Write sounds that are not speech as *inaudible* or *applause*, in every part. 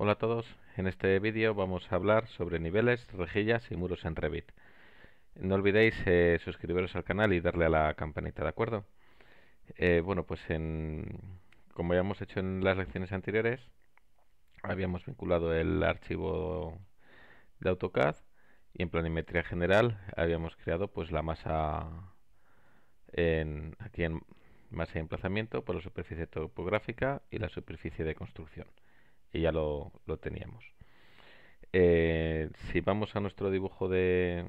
Hola a todos, en este vídeo vamos a hablar sobre niveles, rejillas y muros en Revit. No olvidéis eh, suscribiros al canal y darle a la campanita, ¿de acuerdo? Eh, bueno, pues como habíamos hecho en las lecciones anteriores, habíamos vinculado el archivo de AutoCAD y en planimetría general habíamos creado pues la masa en, aquí en masa de emplazamiento por la superficie topográfica y la superficie de construcción y ya lo, teníamos. Eh, si vamos a nuestro dibujo de,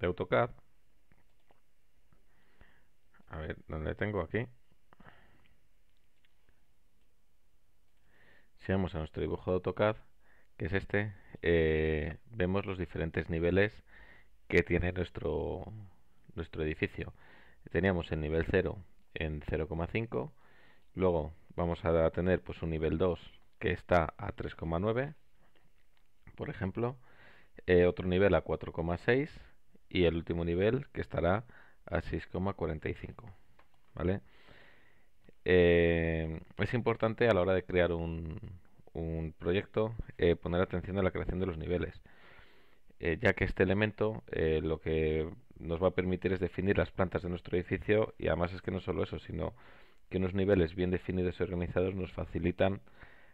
AutoCAD, a ver, ¿dónde tengo aquí? Si vamos a nuestro dibujo de AutoCAD, que es este, eh, vemos los diferentes niveles que tiene nuestro, nuestro edificio. Teníamos el nivel 0 en 0,5, luego vamos a tener pues un nivel 2 que está a 3,9, por ejemplo, eh, otro nivel a 4,6 y el último nivel que estará a 6,45. ¿Vale? Eh, es importante a la hora de crear un, proyecto eh, poner atención a la creación de los niveles, ya que este elemento lo que nos va a permitir es definir las plantas de nuestro edificio y además es que no solo eso, sino que unos niveles bien definidos y organizados nos facilitan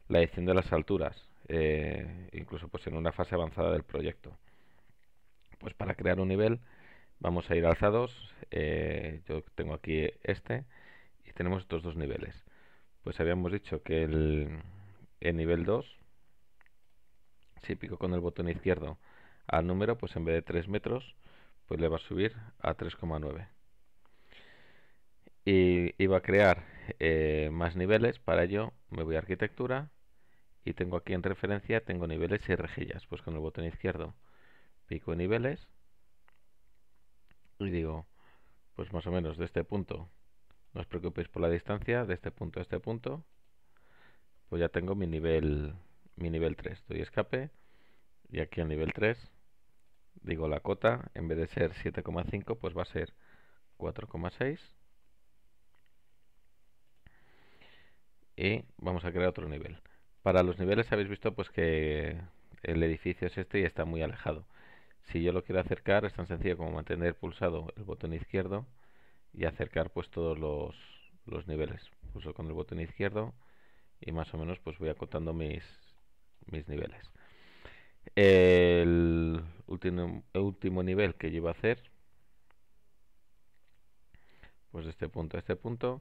la edición de las alturas, eh, incluso pues en una fase avanzada del proyecto. Pues para crear un nivel vamos a ir alzados, eh, yo tengo aquí este y tenemos estos dos niveles. Pues habíamos dicho que el, nivel 2, si pico con el botón izquierdo al número, pues en vez de 3 metros, pues le va a subir a 3,9 y, iba a crear eh, más niveles para ello me voy a arquitectura y tengo aquí en referencia, tengo niveles y rejillas. Pues con el botón izquierdo pico niveles y digo, pues más o menos de este punto, no os preocupéis por la distancia, de este punto a este punto, pues ya tengo mi nivel, mi nivel 3. Doy escape y aquí al nivel 3 digo la cota, en vez de ser 7,5 pues va a ser 4,6 y vamos a crear otro nivel. Para los niveles habéis visto pues que el edificio es este y está muy alejado. Si yo lo quiero acercar es tan sencillo como mantener pulsado el botón izquierdo y acercar pues todos los, niveles. Pulso con el botón izquierdo y más o menos pues voy acotando mis, mis niveles. El último, el último nivel que yo a hacer pues de este punto a este punto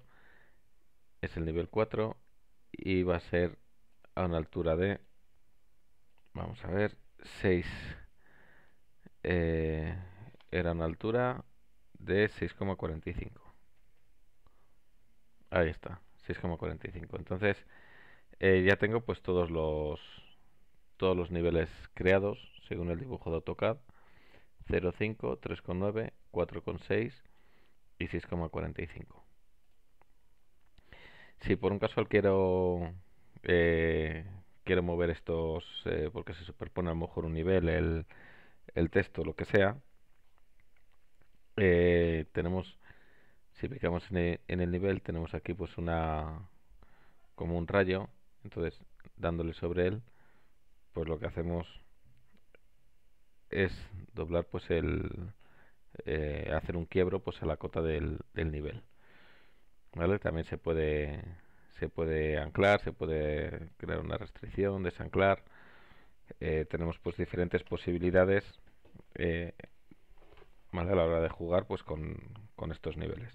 es el nivel 4 y va a ser a una altura de, vamos a ver, 6. Eh, era una altura de 6,45. Ahí está, 6,45. Entonces eh, ya tengo pues todos los todos los niveles creados según el dibujo de AutoCAD. 0,5, 3,9, 4,6 y 6,45. Si por un casual quiero eh, quiero mover estos eh, porque se superpone a lo mejor un nivel, el, texto, lo que sea, eh, tenemos, si aplicamos e, en el, nivel, tenemos aquí pues una, como un rayo, entonces dándole sobre él, pues lo que hacemos es doblar pues el, hacer un quiebro pues a la cota del nivel. ¿Vale? También se puede se puede anclar, se puede crear una restricción, desanclar. Eh, tenemos pues diferentes posibilidades más eh, a la hora de jugar pues con, estos niveles.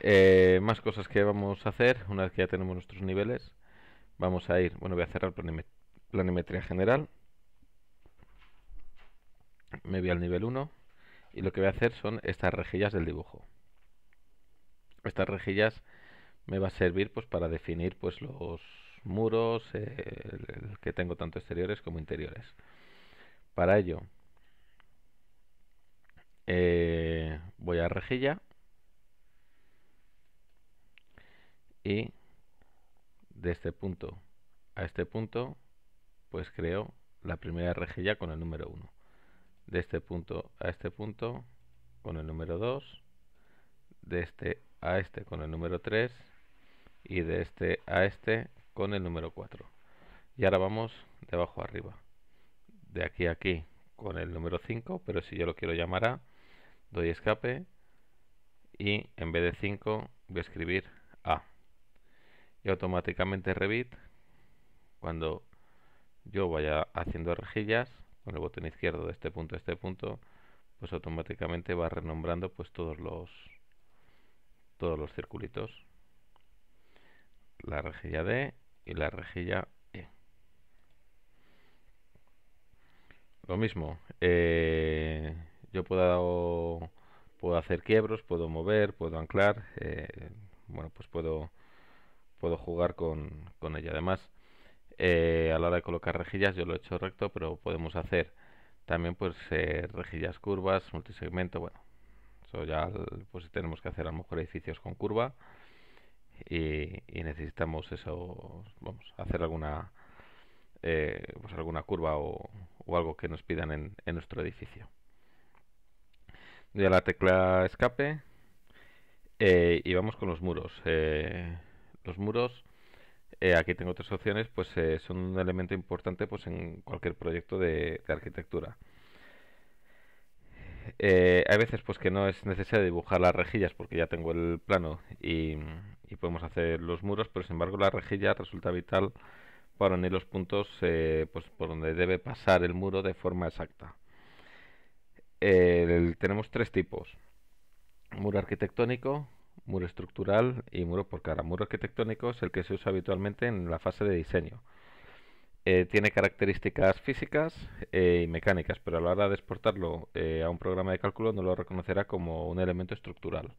Eh, más cosas que vamos a hacer una vez que ya tenemos nuestros niveles. Vamos a ir, bueno, voy a cerrar planimetría general. Me voy al nivel 1 y lo que voy a hacer son estas rejillas del dibujo estas rejillas me va a servir pues para definir pues los muros eh, que tengo tanto exteriores como interiores para ello eh, voy a rejilla y de este punto a este punto pues creo la primera rejilla con el número 1 de este punto a este punto con el número 2 de este a este con el número 3 y de este a este con el número 4. Y ahora vamos de abajo arriba. De aquí a aquí con el número 5, pero si yo lo quiero llamar A, doy escape y en vez de 5 voy a escribir A. Y automáticamente Revit, cuando yo vaya haciendo rejillas, con el botón izquierdo de este punto a este punto, pues automáticamente va renombrando pues todos los, todos los circulitos. La rejilla D y la rejilla E. Lo mismo, eh, yo puedo, puedo hacer quiebros, puedo mover, puedo anclar. Eh, bueno, pues puedo, puedo jugar con, con ella. Además, eh, a la hora de colocar rejillas, yo lo he hecho recto, pero podemos hacer también pues rejillas curvas, multisegmento, bueno, ya pues tenemos que hacer a lo mejor edificios con curva y, necesitamos eso, vamos, hacer alguna eh, pues alguna curva o, algo que nos pidan en, en nuestro edificio. Doy a la tecla escape eh, y vamos con los muros. Eh, los muros, aquí tengo otras opciones, pues son un elemento importante pues en cualquier proyecto de arquitectura. Eh, hay veces pues que no es necesario dibujar las rejillas porque ya tengo el plano y, podemos hacer los muros, pero sin embargo la rejilla resulta vital para unir los puntos eh, pues, por donde debe pasar el muro de forma exacta. tenemos tres tipos. Muro arquitectónico, muro estructural y muro por cara. Muro arquitectónico es el que se usa habitualmente en la fase de diseño. Eh, tiene características físicas eh, y mecánicas, pero a la hora de exportarlo eh, a un programa de cálculo no lo reconocerá como un elemento estructural.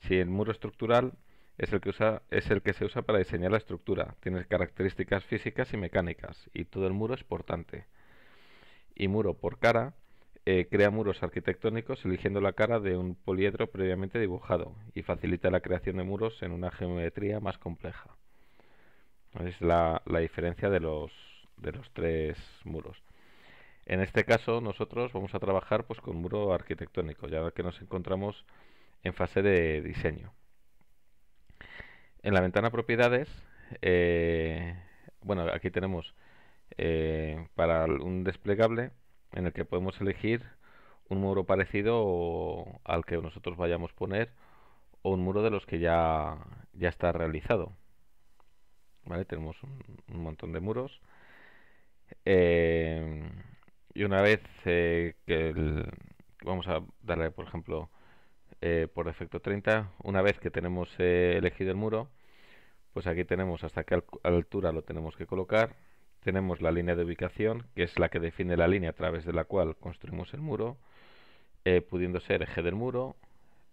Si el muro estructural es el que usa, es el que se usa para diseñar la estructura, tiene características físicas y mecánicas, y todo el muro es portante. Y muro por cara crea muros arquitectónicos eligiendo la cara de un poliedro previamente dibujado y facilita la creación de muros en una geometría más compleja. Es la, diferencia de los, de los tres muros. En este caso nosotros vamos a trabajar pues con muro arquitectónico, ya que nos encontramos en fase de diseño. En la ventana propiedades, eh, bueno, aquí tenemos eh, para un desplegable en el que podemos elegir un muro parecido al que nosotros vayamos a poner o un muro de los que ya, ya está realizado. Tenemos un, montón de muros. Eh, y una vez eh, que vamos a darle, por ejemplo, eh, por defecto 30, una vez que tenemos elegido el muro, pues aquí tenemos hasta qué altura lo tenemos que colocar. Tenemos la línea de ubicación, que es la que define la línea a través de la cual construimos el muro, pudiendo ser eje del muro,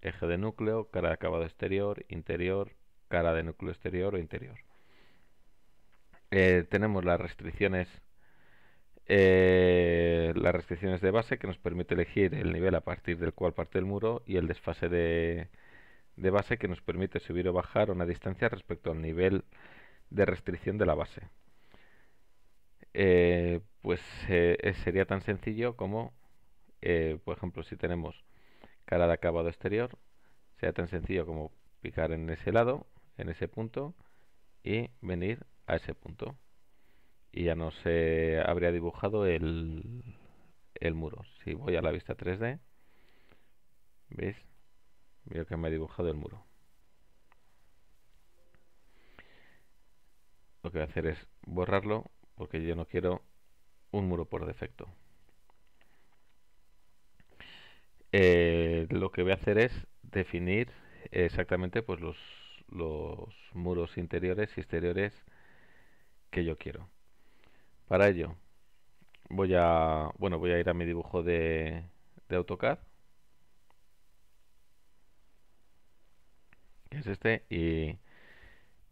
eje de núcleo, cara de acabado exterior, interior, cara de núcleo exterior o interior. Eh, tenemos las restricciones eh, las restricciones de base que nos permite elegir el nivel a partir del cual parte el muro y el desfase de, de base que nos permite subir o bajar una distancia respecto al nivel de restricción de la base. Eh, pues sería tan sencillo como, por ejemplo, si tenemos cara de acabado exterior, sería tan sencillo como picar en ese lado, en ese punto, y venir a ese punto. Y ya no se habría dibujado el, el muro. Si voy a la vista 3D, ¿veis? Veo que me ha dibujado el muro. Lo que voy a hacer es borrarlo porque yo no quiero un muro por defecto. Eh, lo que voy a hacer es definir exactamente pues los, los muros interiores y exteriores yo quiero. Para ello voy a bueno voy a ir a mi dibujo de, de AutoCAD que es este y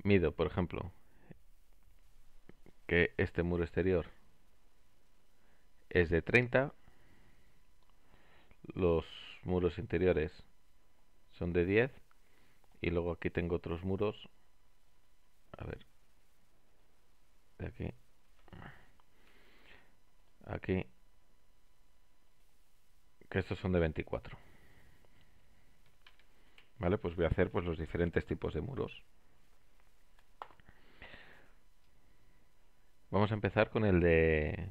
mido por ejemplo que este muro exterior es de 30 los muros interiores son de 10 y luego aquí tengo otros muros a ver de aquí aquí que estos son de 24 vale pues voy a hacer pues los diferentes tipos de muros vamos a empezar con el de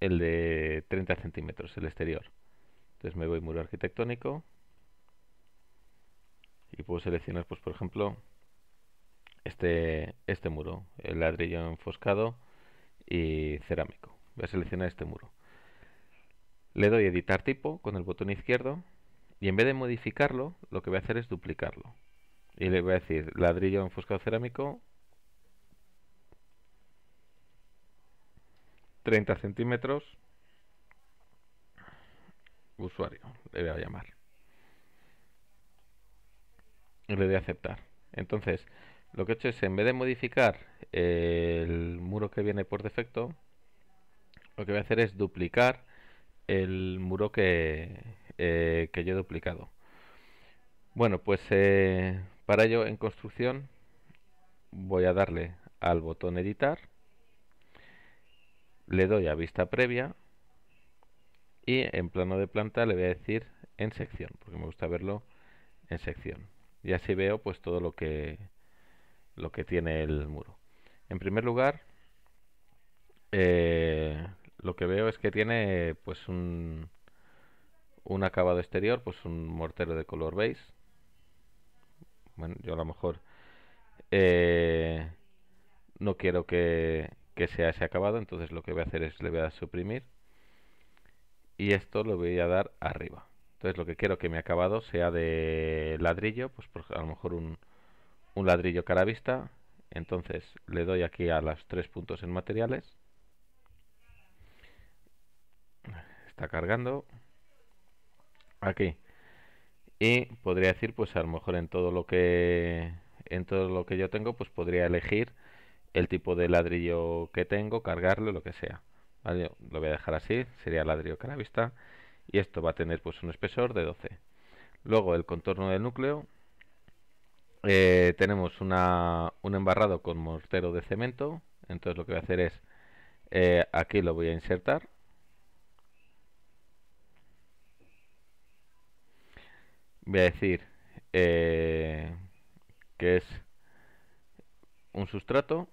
el de 30 centímetros el exterior entonces me voy muro arquitectónico y puedo seleccionar pues por ejemplo este, este muro, el ladrillo enfoscado y cerámico. Voy a seleccionar este muro. Le doy editar tipo con el botón izquierdo y en vez de modificarlo, lo que voy a hacer es duplicarlo. Y le voy a decir ladrillo enfoscado cerámico 30 centímetros usuario, le voy a llamar. Y le doy a aceptar. Entonces, lo que he hecho es en vez de modificar el muro que viene por defecto lo que voy a hacer es duplicar el muro que, eh, yo he duplicado bueno pues eh, para ello en construcción voy a darle al botón editar le doy a vista previa y en plano de planta le voy a decir en sección porque me gusta verlo en sección y así veo pues todo lo que lo que tiene el muro. En primer lugar, eh, lo que veo es que tiene pues un, un acabado exterior, pues un mortero de color beige. Bueno, yo a lo mejor eh, no quiero que, sea ese acabado, entonces lo que voy a hacer es le voy a suprimir y esto lo voy a dar arriba. Entonces lo que quiero que mi acabado sea de ladrillo, pues a lo mejor un, un ladrillo cara vista. Entonces le doy aquí a los tres puntos en materiales. Está cargando. Aquí. Y podría decir, pues a lo mejor en todo lo que en todo lo que yo tengo, pues podría elegir el tipo de ladrillo que tengo, cargarlo, lo que sea. lo voy a dejar así, sería ladrillo cara vista. Y esto va a tener pues un espesor de 12. Luego el contorno del núcleo, eh, tenemos un embarrado con mortero de cemento. Entonces lo que voy a hacer es, eh, aquí lo voy a insertar. Voy a decir eh, que es un sustrato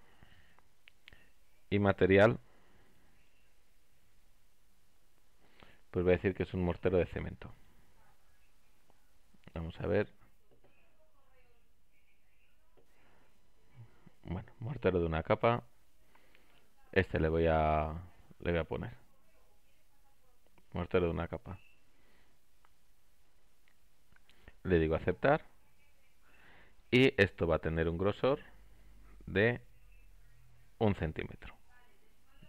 y material. Pues voy a decir que es un mortero de cemento. Vamos a ver. Mortero de una capa. Este le voy a voy a poner. Mortero de una capa. Le digo aceptar. Y esto va a tener un grosor de un centímetro.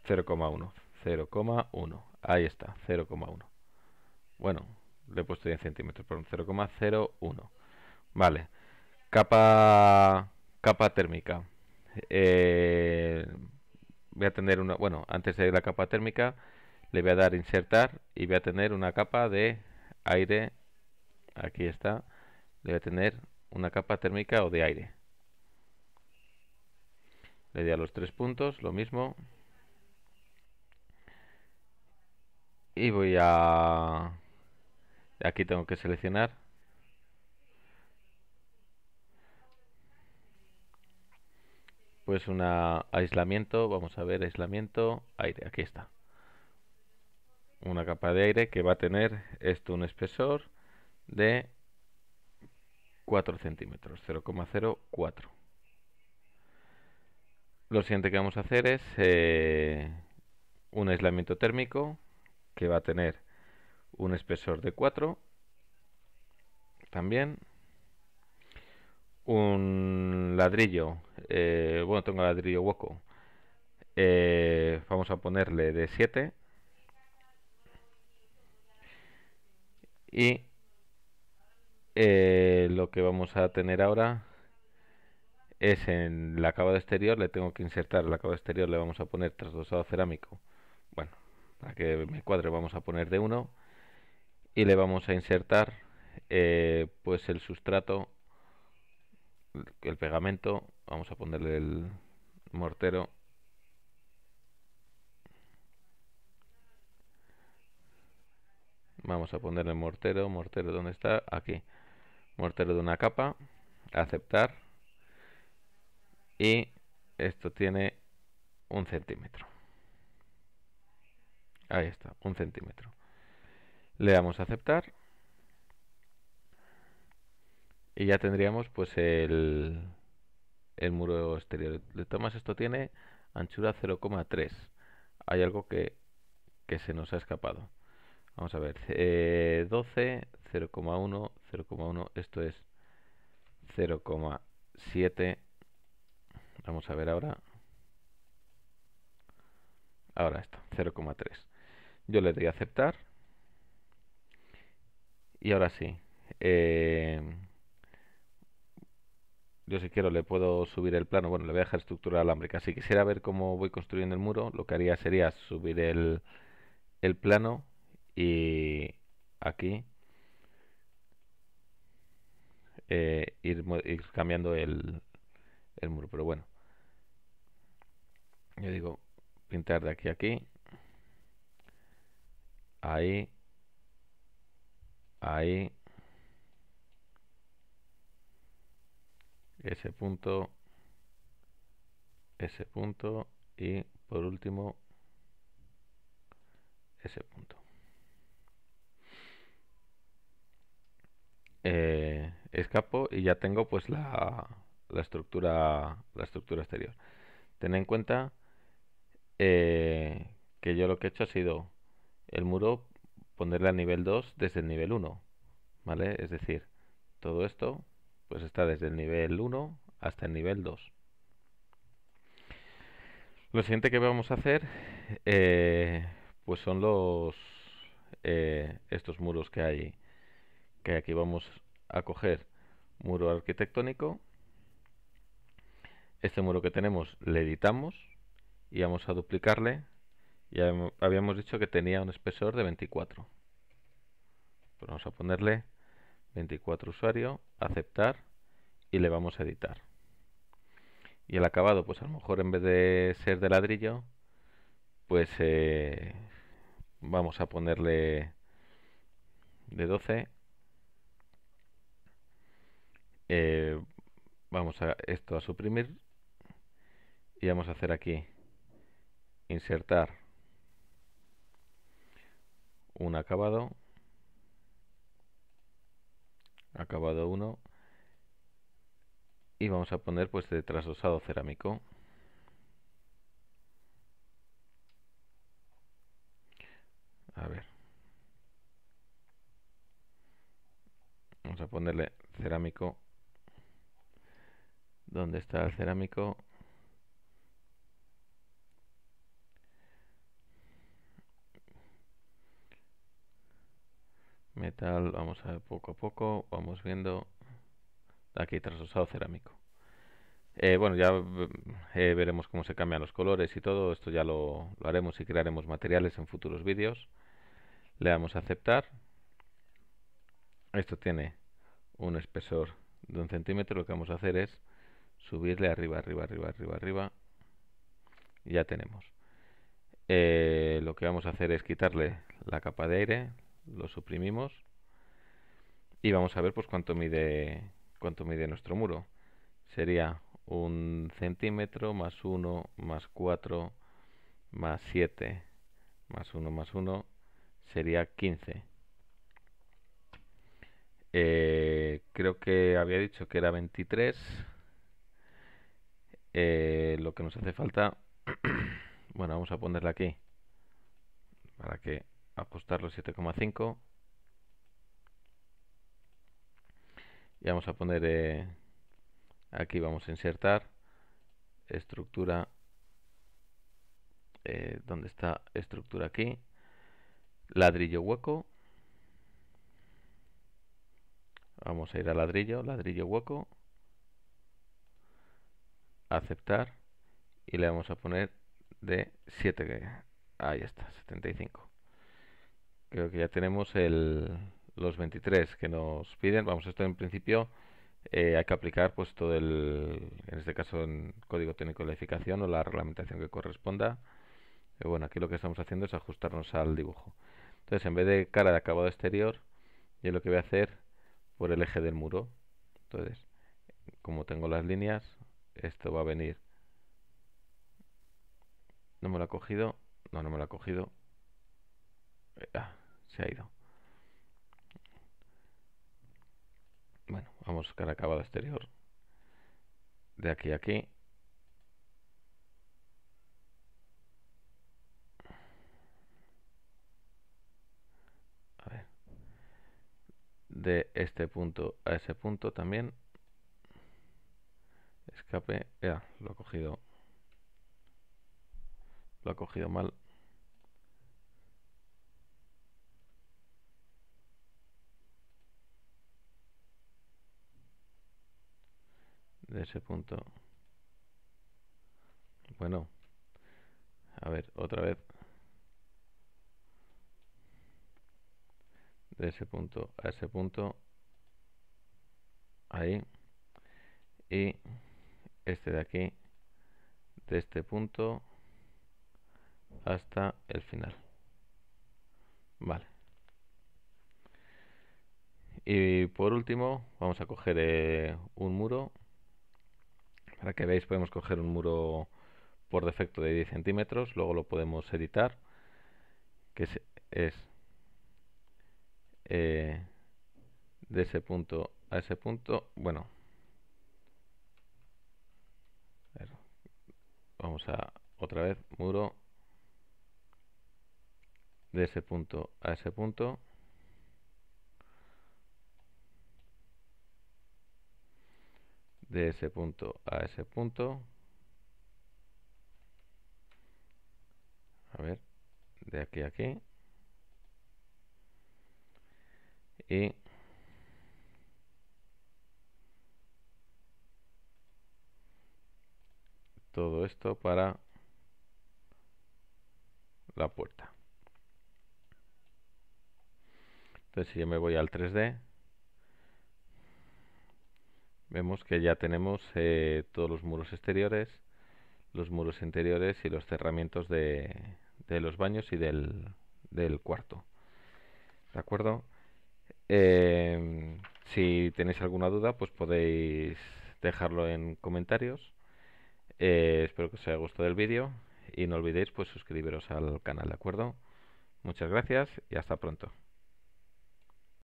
0,1. 0,1. Ahí está, 0,1. Bueno, le he puesto 10 centímetros, un 0,01. Vale. Capa, capa térmica. Eh, voy a tener una, bueno, antes de ir la capa térmica, le voy a dar insertar y voy a tener una capa de aire, aquí está, le voy a tener una capa térmica o de aire. Le doy a los tres puntos, lo mismo. Y voy a... Aquí tengo que seleccionar es un aislamiento, vamos a ver, aislamiento, aire, aquí está. Una capa de aire que va a tener esto un espesor de 4 centímetros, 0,04. Lo siguiente que vamos a hacer es eh, un aislamiento térmico que va a tener un espesor de 4 también un ladrillo eh, bueno, tengo ladrillo hueco. Eh, vamos a ponerle de 7. Y eh, lo que vamos a tener ahora es en la acabado exterior, le tengo que insertar el acabado exterior, le vamos a poner trasdosado cerámico. Bueno, para que me cuadre vamos a poner de 1 y le vamos a insertar pues el sustrato, el pegamento Vamos a ponerle el mortero. Vamos a ponerle el mortero. Mortero, ¿dónde está? Aquí. Mortero de una capa. Aceptar. Y esto tiene un centímetro. Ahí está, un centímetro. Le damos a aceptar. Y ya tendríamos pues el el muro exterior. De tomas esto tiene anchura 0,3. Hay algo que, que, se nos ha escapado. Vamos a ver. 12, 0,1, 0,1. Esto es 0,7. Vamos a ver ahora. Ahora esto, 0,3. Yo le doy a aceptar. Y ahora sí. Eh, yo si quiero le puedo subir el plano, bueno, le voy a dejar estructura alámbrica. Si quisiera ver cómo voy construyendo el muro, lo que haría sería subir el, el plano y aquí eh, ir, ir, cambiando el, el muro. Pero bueno, yo digo pintar de aquí a aquí, ahí, ahí ese punto, ese punto y por último ese punto. Eh, escapo y ya tengo pues la, la, estructura la estructura exterior. Ten en cuenta eh, que yo lo que he hecho ha sido el muro ponerle a nivel 2 desde el nivel 1. ¿Vale? Es decir, todo esto pues está desde el nivel 1 hasta el nivel 2. Lo siguiente que vamos a hacer eh, pues son los eh, estos muros que hay que aquí vamos a coger muro arquitectónico este muro que tenemos le editamos y vamos a duplicarle Y habíamos dicho que tenía un espesor de 24 pues vamos a ponerle 24 usuario aceptar y le vamos a editar y el acabado pues a lo mejor en vez de ser de ladrillo pues eh, vamos a ponerle de 12 eh, vamos a esto a suprimir y vamos a hacer aquí insertar un acabado acabado uno y vamos a poner pues de trasdosado cerámico a ver vamos a ponerle cerámico ¿dónde está el cerámico? metal, vamos a ver poco a poco, vamos viendo aquí trasosado cerámico. Eh, bueno, ya eh, veremos cómo se cambian los colores y todo, esto ya lo, lo haremos y crearemos materiales en futuros vídeos. Le damos a aceptar. Esto tiene un espesor de un centímetro, lo que vamos a hacer es subirle arriba, arriba, arriba, arriba, arriba. Y ya tenemos. Eh, lo que vamos a hacer es quitarle la capa de aire, lo suprimimos y vamos a ver pues cuánto mide cuánto mide nuestro muro sería un centímetro más 1 más 4 más 7 más 1 más 1 sería 15 eh, creo que había dicho que era 23 eh, lo que nos hace falta *clears throat* bueno vamos a ponerla aquí para que ajustarlo 7,5 y vamos a poner eh, aquí vamos a insertar estructura eh, donde está estructura aquí ladrillo hueco vamos a ir a ladrillo ladrillo hueco aceptar y le vamos a poner de 7 ahí está 75 creo que ya tenemos los 23 que nos piden. Vamos, esto en principio eh, hay que aplicar pues todo el, en este caso, en código técnico de la edificación o la reglamentación que corresponda. pero bueno, aquí lo que estamos haciendo es ajustarnos al dibujo. Entonces, en vez de cara de acabado exterior, yo lo que voy a hacer por el eje del muro. Entonces, como tengo las líneas, esto va a venir. No me lo ha cogido. No, no me lo ha cogido. Ah, se ha ido. Bueno, vamos a buscar acabado exterior. De aquí a aquí. De este punto a ese punto también. Escape. Ya, lo ha cogido. Lo ha cogido mal. ese punto. Bueno, a ver, otra vez. De ese punto a ese punto. Ahí. Y este de aquí. De este punto hasta el final. Vale. Y por último, vamos a coger eh, un muro para que veáis podemos coger un muro por defecto de 10 centímetros, luego lo podemos editar, que es, eh, de ese punto a ese punto, bueno, vamos a otra vez, muro de ese punto a ese punto de ese punto a ese punto. A ver, de aquí a aquí. Y todo esto para la puerta. Entonces si yo me voy al 3D, Vemos que ya tenemos eh, todos los muros exteriores, los muros interiores y los cerramientos de, de los baños y del, cuarto. ¿De acuerdo? Eh, si tenéis alguna duda, pues podéis dejarlo en comentarios. Eh, espero que os haya gustado el vídeo y no olvidéis pues suscribiros al canal, ¿de acuerdo? Muchas gracias y hasta pronto.